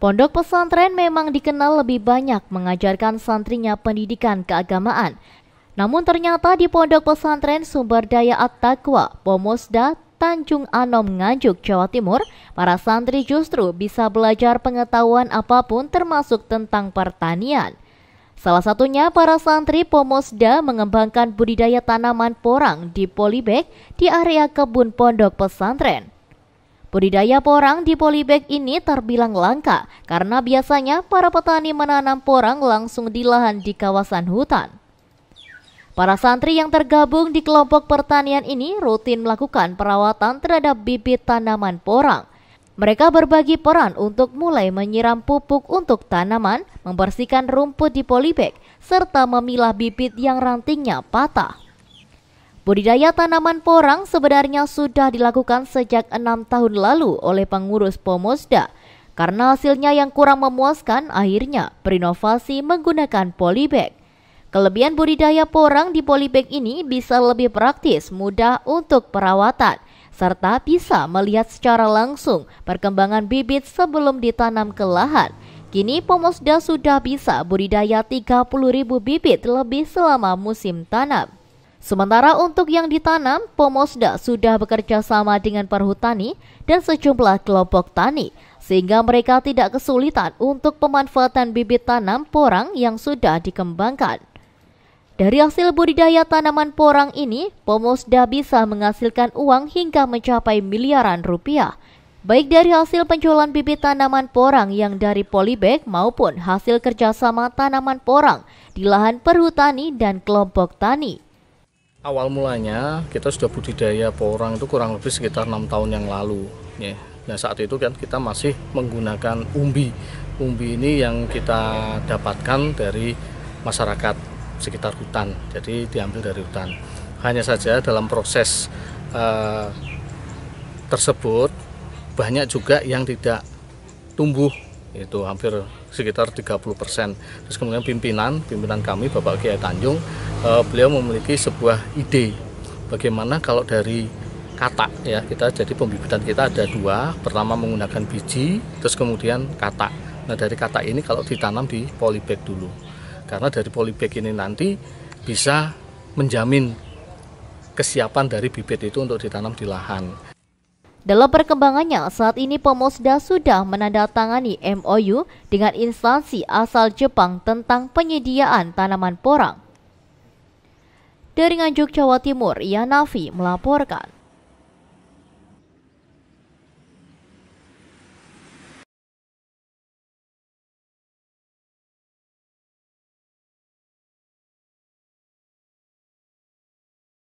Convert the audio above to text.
Pondok pesantren memang dikenal lebih banyak mengajarkan santrinya pendidikan keagamaan. Namun ternyata di pondok pesantren sumber daya at-taqwa, Pomosda, Tanjung Anom Nganjuk, Jawa Timur, para santri justru bisa belajar pengetahuan apapun termasuk tentang pertanian. Salah satunya para santri Pomosda mengembangkan budidaya tanaman porang di Polybag di area kebun pondok pesantren. Budidaya porang di polybag ini terbilang langka karena biasanya para petani menanam porang langsung di lahan di kawasan hutan. Para santri yang tergabung di kelompok pertanian ini rutin melakukan perawatan terhadap bibit tanaman porang. Mereka berbagi peran untuk mulai menyiram pupuk untuk tanaman, membersihkan rumput di polybag, serta memilah bibit yang rantingnya patah. Budidaya tanaman porang sebenarnya sudah dilakukan sejak enam tahun lalu oleh pengurus Pomosda. Karena hasilnya yang kurang memuaskan, akhirnya berinovasi menggunakan polybag. Kelebihan budidaya porang di polybag ini bisa lebih praktis, mudah untuk perawatan, serta bisa melihat secara langsung perkembangan bibit sebelum ditanam ke lahan. Kini Pomosda sudah bisa budidaya 30.000 bibit lebih selama musim tanam. Sementara untuk yang ditanam, Pomosda sudah bekerja sama dengan perhutani dan sejumlah kelompok tani, sehingga mereka tidak kesulitan untuk pemanfaatan bibit tanam porang yang sudah dikembangkan. Dari hasil budidaya tanaman porang ini, Pomosda bisa menghasilkan uang hingga mencapai miliaran rupiah, baik dari hasil penjualan bibit tanaman porang yang dari polybag maupun hasil kerjasama tanaman porang di lahan perhutani dan kelompok tani. Awal mulanya kita sudah budidaya porang itu kurang lebih sekitar enam tahun yang lalu. Ya. Nah saat itu kan kita masih menggunakan umbi. Umbi ini yang kita dapatkan dari masyarakat sekitar hutan. Jadi diambil dari hutan. Hanya saja dalam proses eh, tersebut banyak juga yang tidak tumbuh itu hampir sekitar 30 persen. Terus kemudian pimpinan, pimpinan kami Bapak Kiai Tanjung uh, beliau memiliki sebuah ide bagaimana kalau dari katak ya kita jadi pembibitan kita ada dua pertama menggunakan biji terus kemudian katak nah dari katak ini kalau ditanam di polybag dulu karena dari polybag ini nanti bisa menjamin kesiapan dari bibit itu untuk ditanam di lahan dalam perkembangannya, saat ini Pemosda sudah menandatangani MOU dengan instansi asal Jepang tentang penyediaan tanaman porang. Dari Nganjuk, Jawa Timur, Ia Nafi melaporkan.